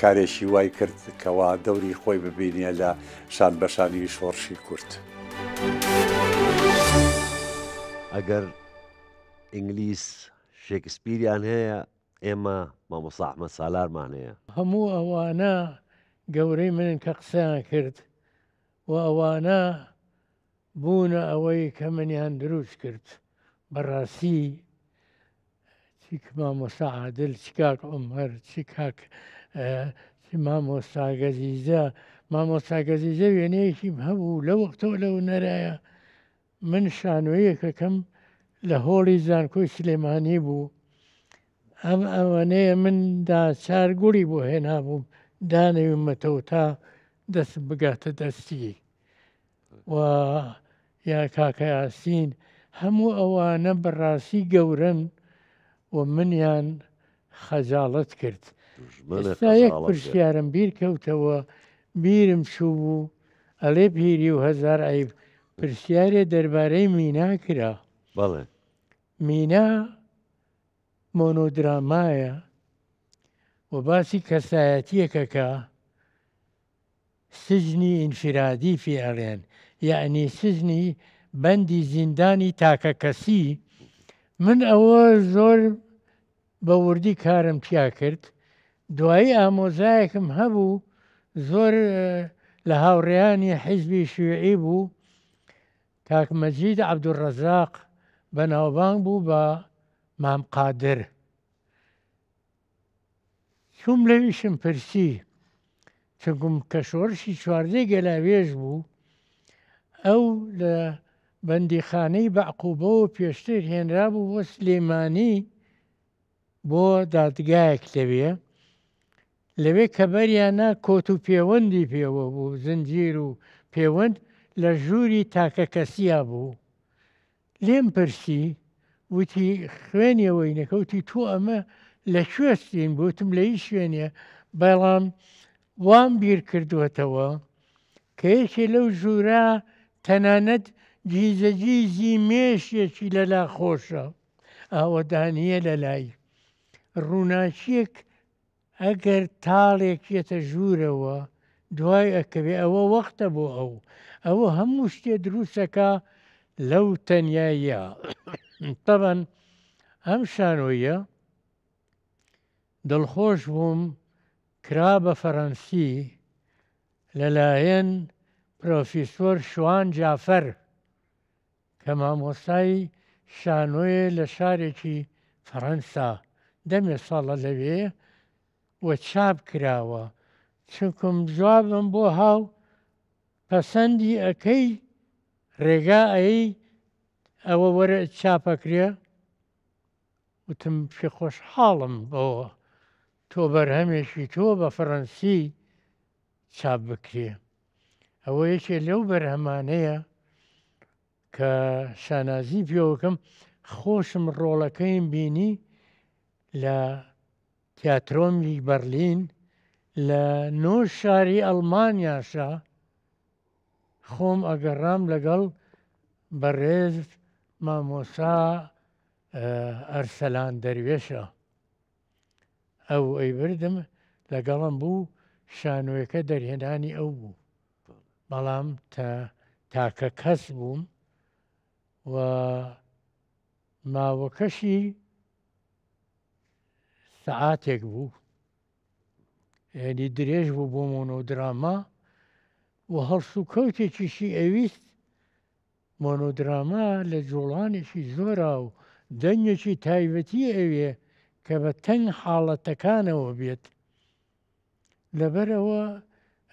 کارێکی وای کرد کەوا دەوری خۆی ببینە لە شان بەشانی شۆڕشی کورت. ئەگەر ئینگلیس شێکسپیریان هەیە ئێمە مامۆساحمە سالارمان هەیە. هەموو ئەوانە گەورەی منن کە قسەیان کرد و ئەوانە بوونە ئەوەی کە منیان دروست کرد بەڕاستی چی مامۆستا عادل چ کاک عمر چ کاک مامۆستا گەزیزە مامۆستا گەزیزە وێنەیەکی هەبوو لە وەختەوە لەو نەرایە من شانوەیەکەکەم لە هۆڵی زانکۆی سلێمانی بوو ئەم ئەوانەیە مندا چار گوڵی بۆ هێنا بووم دانەویمەتەوە تا دەست بگاتە دەستی و یا کاکە یاسین هەموو ئەوانە بەڕاستی گەورن و منیان خەجاڵت کرد ئستا یەک پرسیارم بیر کەوتەوە بیرم چوو بوو ئەلێ پیری و هزار ئەیب پرسیارێ دەربارەی مینا کرا بەڵێ مینا مۆنۆدرامایە و باسی کەسایەتیەکەکە سژنی ئینفرادی فیاڵێن یعنی سژنی بەندی زیندانی تاکە کەسی من ئەوە زۆر بە وردی کارم پیا کرد دوایی ئامۆزایەکم هەبوو زۆر لە هاوڕیانی حیزبی شوێعی بوو کاکمەجید عبدوڕەزاق بە ناوبانگ بوو بە مام قادر چوم لەویشم پرسی چگوم کە شۆرشی چواردەی گەلاوێژ بوو ئەو لە بەندیخانەی بەعقوبەوە پێشتر هێنرا بوو بۆ سلێمانی بۆ دادگایەک لەوێ لەوێ کەبەریانە کۆت و پەیوەندی پێوە بوو زنجیر و پەیوەند لە ژووری تاکە کەسیە بوو لێم پرسی وتی خوێنیەوەی نەکەوتی تو ئەمە لە کوێستین بوتم لە هیچ شوێنە بەڵام وام بیر کردوەتەوە کە یەکێ لەو ژوورە تەنانەت جیزەجیزی مێشیەکی لەلا خۆشە ئاوەدانیە لە لای ڕووناچیەک ئەگەر تاڵێکێتە ژوورەوە دوای ئەکەوێ ئەوە وەختە بۆ ئەو ئەوە هەموو شتێ دروستەکە لەو تەنایە تەبەن ئەم شانۆیە دڵخۆش بووم کرا بە فەڕەنسی لەلایەن پرۆفیسۆر شوان جافەر کە مامۆسایی شانۆیە لە شارێکی فەڕەنسا دەمێ ساڵە لەوێ وە چاپ کراوە چکم جوابم بۆ هاو پەسەندی ئەەکەی ڕێگا ئەی ئەوە وەرە چاپەکرێ وتم پێ خۆشحاڵم بەوە تۆ بەرهەمێکی تۆ بە فەڕەنسی چاپ بکرێ ئەوە یەکێ لەو بەرهەمانەیە کە شانازی پێوەکەم خۆشم ڕۆڵەکەیم بینی لە تیاترۆمی بەرلین لە نۆ شاری ئەلمانیاشا خۆم ئەگەڕام لەگەڵ بەڕێز مامۆسا ئەرسەلان دەروێشە ئەو ئەیبردم لەگەڵم بوو شانۆیەکە دەرهێنانی ئەو بوو بەڵام تا تاکە کەس بووم و ماوەکەشی سەعاتێک بوو ینی درێژ بوو بۆ مۆنۆدراما و هەڵسو کەوتێکیشی ئەویست مۆنۆدراما لە جوڵانێکی زۆرا و دەنگێکی تایبەتی ئەوێ کە بە تەنگ حاڵەتەکانەوە بێت لەبەرەوە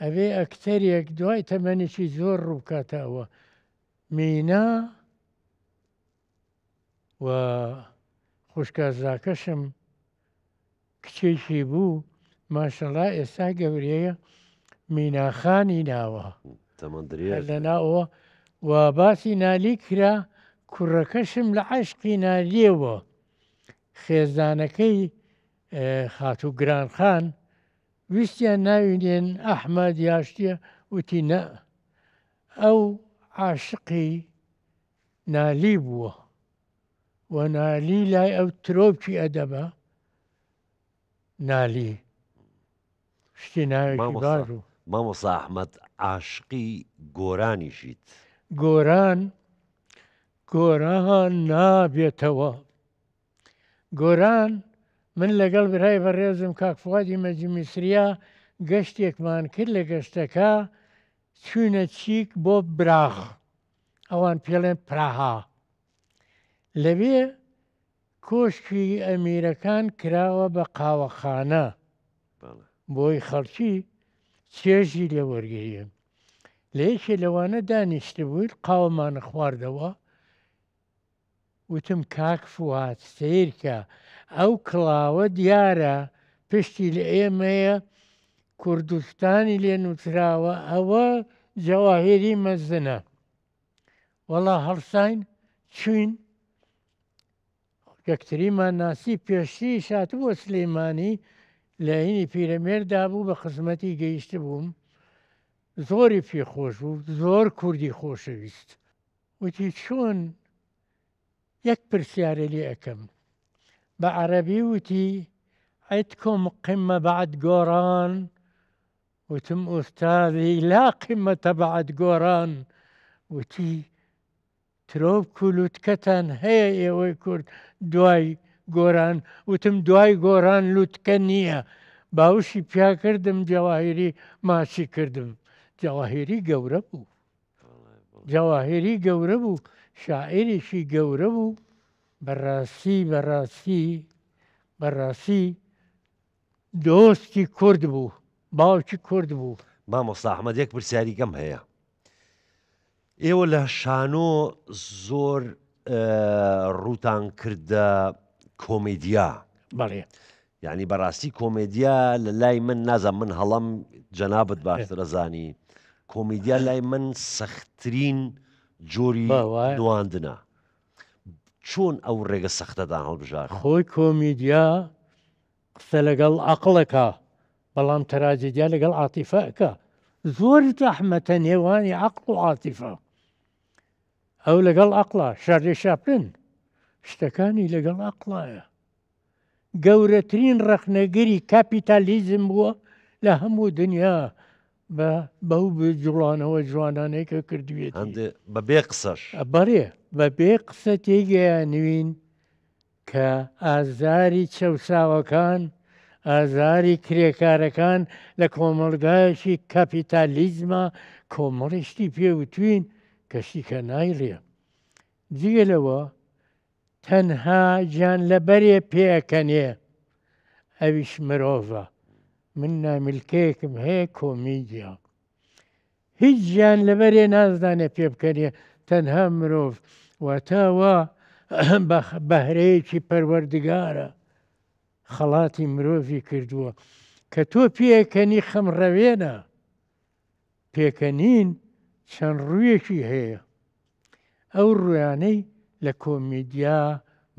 ئەوێ ئەکتەرێک دوای تەمەنێکی زۆر ڕووکاتەوە مینا و خوشکازاکەشم کچێکی بوو ماشەڵا ئێستا گەورەیە میناخانی ناوە لەناەوە و باسی نالی کرا کوڕەکەشم لە عشقی نالیەوە خێزانەکەی خاتوو گرانخان ویستیان ناوینێن ئەحمەد یاشتە وتی نە ئەو عاشقی نالی بووە و نالی لای ئەو ترۆبکی ئەدەبە نالی شتی ناوێکبار و مامۆسا ئەحمەد عاشقی گۆرانیشیت گۆران گۆران نابێتەوە گۆران من لەگەڵ برای بەڕێزم کاکفادی مەجمیسریا گەشتێکمان کرد لە گەشتەکە چوونە چیک بۆ براغ ئەوان پێڵێن پراها لەوێ کۆشکی ئەمیرەکان کراوە بە قاوەخانە بۆی خەڵکی چێژی لێوەرگریە لە یەکێ لەوانە دانیشتە بوویت قاوەمانە خواردەوە وتم کاک فات سیرکە ئەو کڵاوە دیارە پشتی لە ئێمەیە کوردستانی لێ نووتراوە ئەوە جەواهێری مەزنە وەڵا هەڵساین چوین یەکتریمان ناسی پێشتی شات بۆ سلەیمانی لایینی پیرەمێردا بوو بە خزمەتی گەیشت بووم زۆری پێخۆش بوو زۆر کوردی خۆشەویست وتی چۆن یەک پرسیارە لێ ئەەکەم بە عەرەبی وتی عیتکم قمە بەعد گۆڕان وتم ئوستاوی لا قمە تەبعەت گۆڕان وتی ترۆب کولوتکەتان هەیە ئێوەی کورد دوای گۆران وتم دوای گۆران لوتکە نییە باوشی پیا کردم جەواهری ماچی کردم جەواهری گەورە بوو جەواهری گەورە بوو شاعرێکی گەورە بوو بەڕاستی بەڕاستی بەڕاستی دۆستی کورد بوو باوکی کورد بوو مامۆستا ئەحمەدێک پرسیاریگەم هەیە ئێوە لە شانۆ زۆر ڕوتان کردە کۆمیدیا بەڵێ. ینی بەڕاستی کۆمیدیا لە لای من نازە من هەڵم جەنابەت باشترەزانی کۆمیدیا لای من سەختترین جۆری دواندنە چۆن ئەو ڕێگە سەختەدان هەڵبژار خۆی کۆمیدیا قسە لەگەڵ عقلەکە بەڵام تەراجدیا لەگەڵ عاتیفەکە زۆر زەحمەتە نێوانی عقل و عاتیفە ئەو لەگەڵ ئەقلا شارێ شاپن شتەکانی لەگەڵ ئەقلایە گەورەترین ڕەخنەگەری کاپیتالیزم بووە لە هەموو دنیا بە بەو بجوڵانەوە جوانانێکە کردوێت بە بێ قسەش بەڕێ بە بێ قسە تێگەیانوین کە ئازاری چەساوەکان ئازاری کرێکارەکان لە کۆمەلگایشی کاپیتالیزمە کۆمەڵشتی پێوتوین کەسی کە نایڵێ جگەلەوە تەنها گیان لەبەرێ پێەکەنێ ئەویش مرۆڤە من نامیلکەیەکم هەیە کۆمیدیا هیچ گیان لەبەرێ نازدانێ پێ بکەنێ تەنها مرۆڤ واتاوە بەهرەیەکی پەروەردگارە خەڵاتی مرۆڤی کردووە کە تۆ پێکەنی خەمڕەوێنە پێکەنین چەند ڕوویەکی هەیە ئەو ڕویانەی لە کۆمیدیا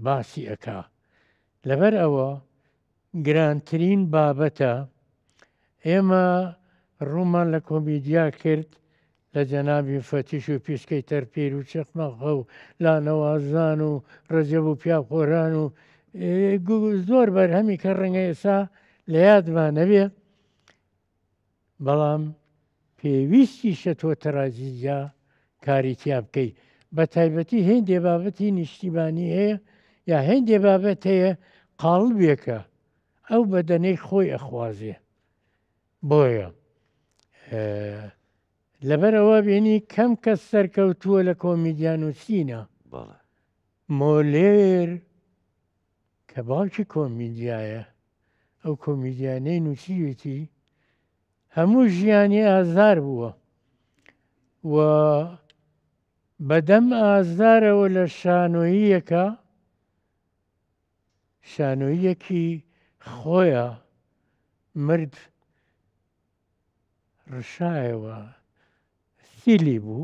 باسی ئەک لەبەر ئەوە گرانترین بابەتە ئێمە ڕوومان لە کۆمیدیا کرد لە جەنابی فەتیش و پیسکەی تەرپیر و چەخمەخە و لانەوازان و ڕەجەب و پیاخۆران و زۆر بەرهەمی کە ڕەنگە ئێسا لە یادمان نەبێ بەڵام پێویستی شەتۆ تەرازیجا کاریتیا بکەیت بە تایبەتی هێندێ بابەتی نیشتیبانی هەیە یا هێندێ بابەت هەیە قاڵبێکە ئەو بەدەنەی خۆی ئەخوازێ بۆیە لەبەرەوە بینی کەم کەس سەرکەوتووە لە کۆمیدیان و سینە مۆلێر کە باوکی کۆمیدیایە ئەو کۆمیدیانەی نووسیوێتی هەموو ژیانی ئازار بووە و بەدەم ئازارەوە لە شانۆییەکە شانۆیەکی خۆیە مرد ڕشایەوە سیلی بوو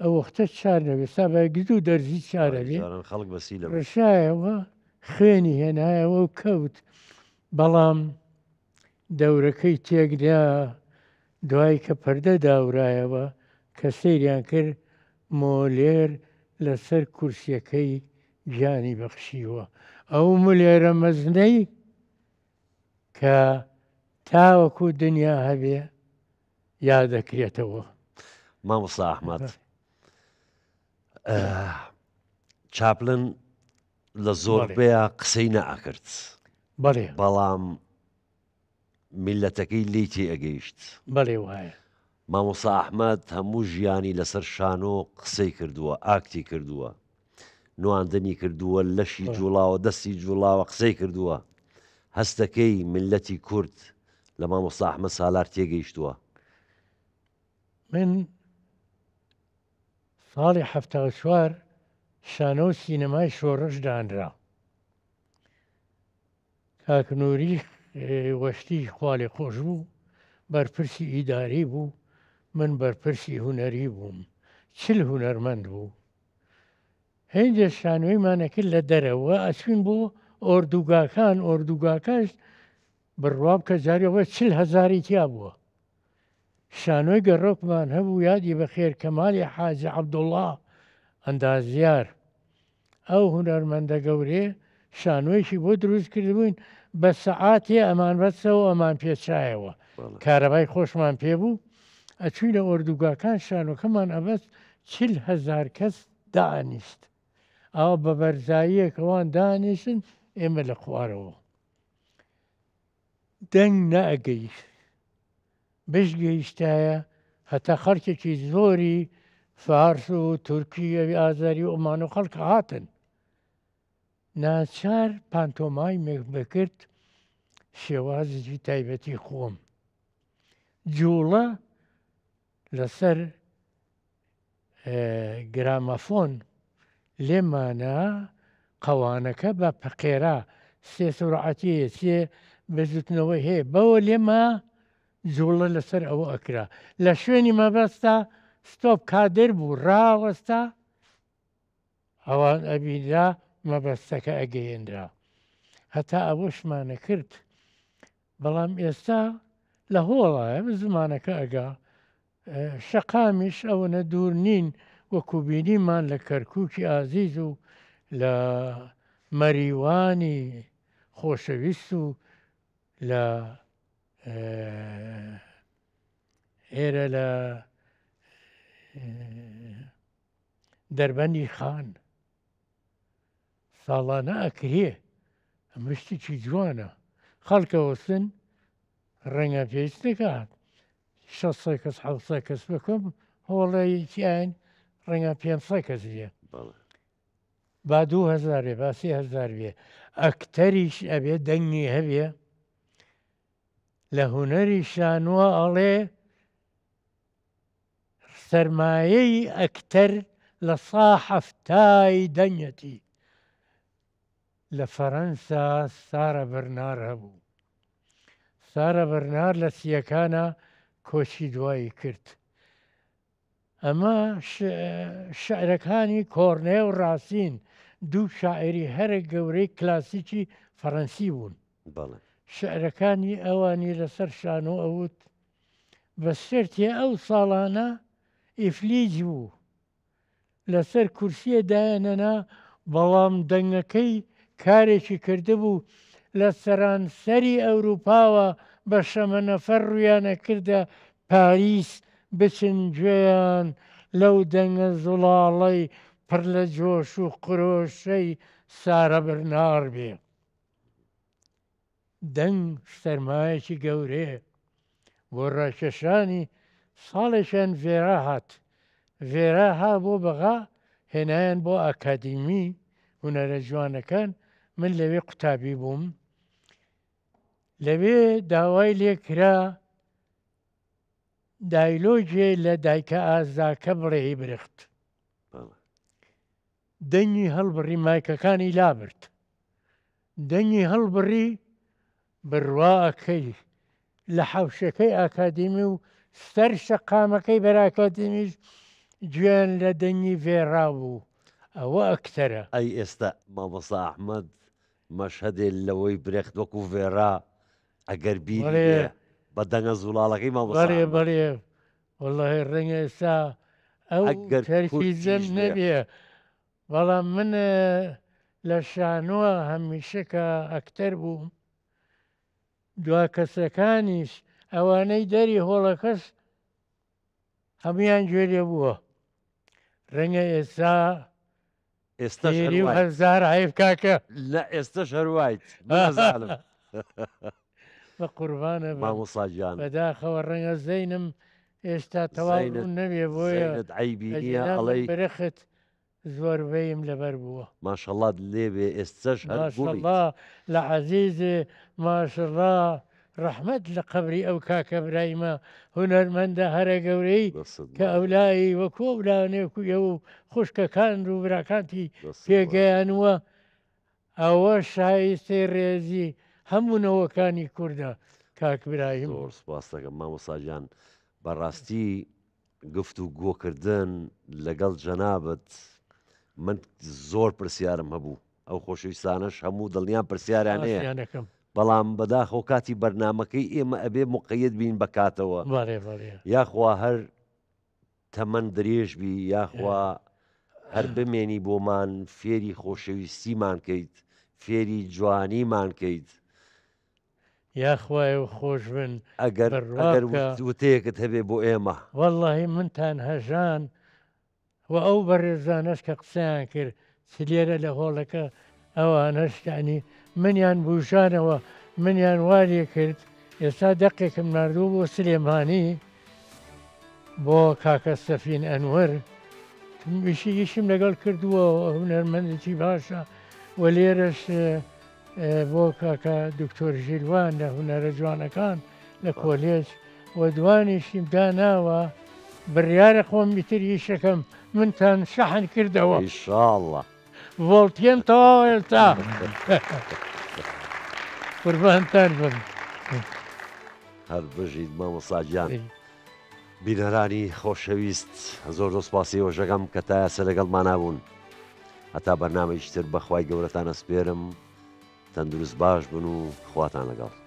ئەو وەختە چار نەبێ سابگرد و دەرزی چارە لێ خەڵک بەسی لە ڕشایەوە خوێنی هێنایەوە و کەوت بەڵام دەورەکەی تێکدا دوای کە پەردە داورایەوە کە سەیریان کرد مۆلێر لەسەر کورسیەکەی گیانی بەخشیوە ئەو مولێرە مەزنەی کە تاوەکو دنیا هەبێ یا دەکرێتەوە مامسا ئەحمد چاپلن لە زۆربەیە قسەی نەئکرد بەڵام میلەتەکەی لیتی ئەگەیشت بەڵێ وایە مامۆسا ئەحمەد هەموو ژیانی لەسەر شانۆ قسەی کردووە ئاکتی کردووە نواندنی کردووە لەشی جوڵاوە دەستی جوڵاوە قسەی کردووە هەستەکەی ملەتی کورد لە مامۆسا ئەحمە سالار تێگەیشتووە من ساڵی هەفتا چوار شانۆ سینەمای شۆڕش دانرا کاکنووری وەشتی خوالێ خۆش بوو بەرپرسی ئیداری بوو من بەرپرسی هوەری بووم چل هوەرمەند بوو هەندێ شانوەیمانەکرد لە دەرەوە ئەسوین بۆ ئۆردوگاکان ئۆردوگاکەش بڕواب کە جارەوە چل هزاری تیا بووە شانۆی گەڕۆکمان هەبوو یادی بە خێر کەمالی حاج عبدوڵا ئەندازیار ئەو هوەرمەندە گەورێ شانۆیشی بۆ دروست کرد بووین بە سەعاتێ ئەمان بەسەوە ئەمان پێچایەوە کارەبای خۆشمان پێبوو ئەچووی لە ئۆردوگاکان شانۆکەمان ئەبەست چل هزار کەس دانیشت ئەو بە بەرزاییەکەوان دانیشن ئێمە لە خوارەوە دەنگ نەئەگەیش بش گەیشتایە هەتا خەرکێکی زۆری فارس و تورکی ئەوی ئازاری و ئۆمان و خەڵکە هاتن ناچار پانتۆمای مێبکرد شێوازی تایبەتی خۆم. جوڵە لەسەر گرامەفۆن لێمانە قەوانەکە بە پەقێرا سێ سوڕعەتەیە سێ بەزوتنەوەی هەیە بەوە لێمە جوڵە لەسەر ئەوە ئەکرا لە شوێنی مەبەستا ستۆپ کادر بوو ڕاوەستا ئەوان ئەبیدا مەبەستەکە ئەگەیەندرا هەتا ئەوەشمانە کرد بەڵام ئێستا لە هۆڵایە زمانەکە ئەگا شەقامیش ئەوەنە دوور نین وەکوبینیمان لە کەرکووکی ئازیز و لە مەریوانی خۆشەویست و لە ئێرە لە دەربەنی خان ساڵانە ئەکرێ ئەمشتێکی جوانە خەڵکەوە سن ڕەنگە پێویستەکات شە کەس حوسە کەس بکم هەوڵەیەکییان ڕەنگە پێسە کەسە با دوو هزارێ باسی هزار بێ ئەکتەریش ئەبێ دەنگی هەبێ لە هوەری شانوە ئەڵێ سەرمایەی ئەکتەر لە ساحفتای دەنگەتی لە فەەنسا سارە بەرنار هەبوو. سارە بەرنار لە سیەکانە کۆچی دوایی کرد. ئەمە شعرەکانی کۆرنێ و ڕاستین دوو شاعری هەرە گەورەی کلاسیکی فەڕەنسی بوون. شعرەکانی ئەوانی لەسەر شان و ئەوت بە سرتێ ئەو ساڵانە ئیفلیج بوو لەسەر کورسیە دایەنەنا بەڵام دەنگەکەی کارێکی کردبوو لە سەرانسەری ئەوروپاوە بە شەمەنەفەر ڕویانە کردە پاریس بچن گوێیان لەو دەنگە زوڵاڵەی پڕ لە جۆش و قرۆشەی سارە بەرنار بێ. دەنگ سەرمایەکی گەورەیە بۆ ڕاکێشانی ساڵێکیان ڤێرا هات ڤێرا ها بۆ بەغا هێنایان بۆ ئاکادیمی هوەرە جوانەکان من لەوێ قوتابی بووم لەوێ داوای لێکرا دایلۆجێ لە دایکە ئازاکە بڕێی برخت دەنگی هەڵبڕی مایکەکانی لابرد دەنگی هەڵبڕی بڕواکەی لە حەوشەکەی ئاکادمی و سەر شەقامەکەی بەراکاتیمیش گوێن لە دەنگی فێرا بوو ئەوە ئەکتەرە ئەی ئێستا مامەسا ئەحمد مەشهدێ لەوەی برێخت وەکو ڤێرا ئەگەر بیێ بە دەنگە زوڵالەکەی ماڵێ بەێ وڵی ڕەنگە ئێستا ئەوگەرفیزم نەبێ بەڵام من لە شانوە هەمیشەکە ئەکتەر بووم دوا کەسەکانیش ئەوانەی دەری هۆڵەکەس هەمویان گوێ لێ بووە ڕەنگە ئێستا استشهر وايد خمس زهر عيف كاكا لا استشهر وايت ما زال ما قربانا ما مصاجان فدا خورنا زينم ايش تا توالو النبي ابويا زينت يا علي برخت زور بيم لبربوة ما شاء الله دليبي استشهر ما شاء الله لعزيزي ما شاء الله ڕەحمەد لە قەبری ئەو کاکە برایمە هوەرمەندە هەرە گەورەی کە ئەولایی وەکو ئەولانێکو ئەو خوشکەکان و براکانتی پێگەیانوە ئەوە شایستێ ڕێزی هەمونەوەکانی کووردە کاکبرایم سپاس دەکەم مامۆساجان بەڕاستی گفت و گۆکردن لەگەڵ جەنابەت من زۆر پرسیارم هەبوو ئەو خۆشویستانەش هەموو دڵنیان پرسیارانەیە بەڵام بەداخۆ کاتی بەرنمەکەی ئێمە ئەبێ مقیت بین بکاتەوە یاخوا هەر تەمەەن درێژ بی یاخوا هەر بمێنی بۆمان فێری خۆشەویستیمان کەیت فێری جوانیمان کەیت یاخوای و خۆش بن ئەگەر وتەیەکت هەبێ بۆ ئێمە واللهی منتان هەژان و ئەو بەڕێزانش کە قسەیان کرد سلێرە لە هۆڵەکە ئەوانەشتانی منیان بوشانەوە منیان وارێ کرد ئێستا دەقێکم نردوو بۆ سلێمانی بۆ کاکە سەفین ئەنوەر ویشیگیشیم لەگەڵ کردووە هوەرمەندێکی باشە و لێرەش بۆ کاکە دکتۆر ژیلوان لە هوەرە جوانەکان لە کۆلێج و دوانیشیم داناوە بڕیاە خۆم بیتریشەکەم منتان شەحن کردەوە ئیشاءله voltiem to ta. Qurbantan bun. Her bijîd mama saciyan. بینەرانی خۆشەویست زۆر دۆسپاسی ۆژەکەم کە تاسە لەگەڵمان نابوون هەتا بەرنامەیشتر بەخوای گەورەتان ئەسپێرم تەندروست باش بن و خواتان لەگەڵ